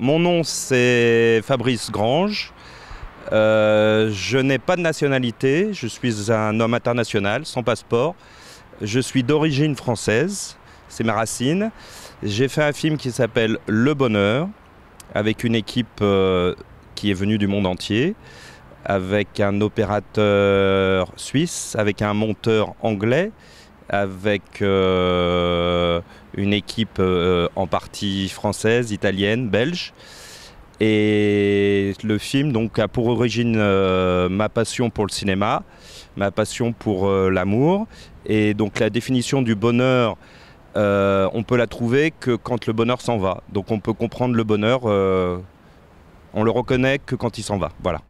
Mon nom, c'est Fabrice Grange. Euh, je n'ai pas de nationalité, je suis un homme international sans passeport. Je suis d'origine française, c'est ma racine. J'ai fait un film qui s'appelle Le Bonheur, avec une équipe euh, qui est venue du monde entier, avec un opérateur suisse, avec un monteur anglais avec euh, une équipe euh, en partie française, italienne, belge. Et le film donc, a pour origine euh, ma passion pour le cinéma, ma passion pour l'amour. Et donc la définition du bonheur, on peut la trouver que quand le bonheur s'en va. Donc on peut comprendre le bonheur, on le reconnaît que quand il s'en va. Voilà.